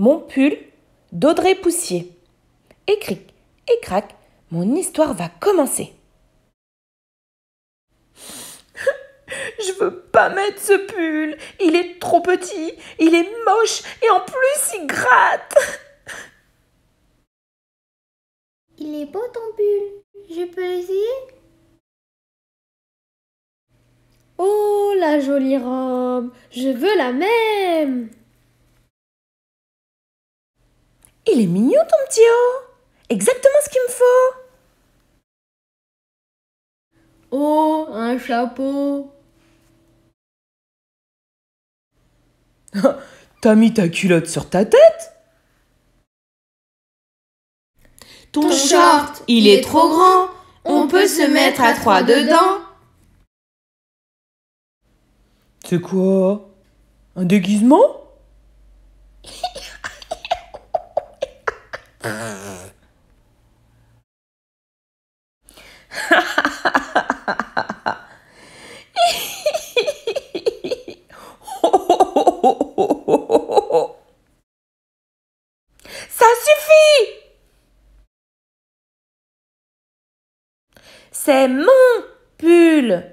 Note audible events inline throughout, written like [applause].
mon pull d'Audrey Poussier. Et cric, et crac, mon histoire va commencer. [laughs] Je veux pas mettre ce pull. Il est trop petit, il est moche et en plus il gratte. [laughs] Il est beau ton pull. Je peux essayer Oh la jolie robe. Je veux la même. Il est mignon ton petit haut Exactement ce qu'il me faut Oh, un chapeau ah, T'as mis ta culotte sur ta tête Ton, short, il est trop grand On peut se mettre à trois dedans C'est quoi Un déguisement [laughs] Ça suffit C'est mon pull.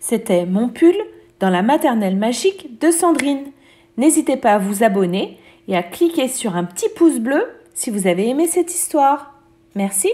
C'était mon pull dans la maternelle magique de Sandrine. N'hésitez pas à vous abonner et à cliquer sur un petit pouce bleu si vous avez aimé cette histoire. Merci